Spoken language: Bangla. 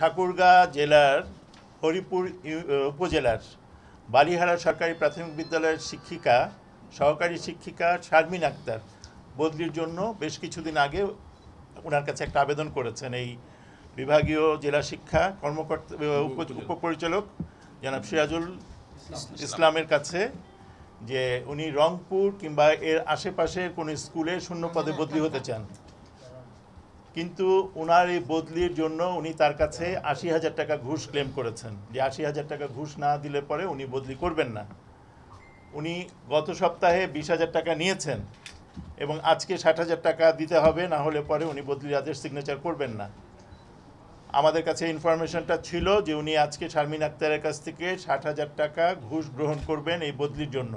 ঠাকুরগাঁ জেলার হরিপুর উপজেলার বালিহারা সরকারি প্রাথমিক বিদ্যালয়ের শিক্ষিকা সহকারী শিক্ষিকা শারমিন আক্তার বদলির জন্য বেশ কিছুদিন আগে ওনার কাছে একটা আবেদন করেছেন এই বিভাগীয় জেলা শিক্ষা কর্মকর্তা উপপরিচালক জনাব সিরাজুল ইসলামের কাছে যে উনি রংপুর কিংবা এর আশেপাশের কোনো স্কুলে শূন্য পদে বদলি হতে চান কিন্তু ওনার এই বদলির জন্য উনি তার কাছে আশি হাজার টাকা ঘুষ ক্লেম করেছেন যে আশি হাজার টাকা ঘুষ না দিলে পরে উনি বদলি করবেন না উনি গত সপ্তাহে বিশ হাজার টাকা নিয়েছেন এবং আজকে ষাট হাজার টাকা দিতে হবে না হলে পরে উনি বদলির আদেশ সিগনেচার করবেন না আমাদের কাছে ইনফরমেশনটা ছিল যে উনি আজকে শারমিন আক্তারের কাছ থেকে ষাট হাজার টাকা ঘুষ গ্রহণ করবেন এই বদলির জন্য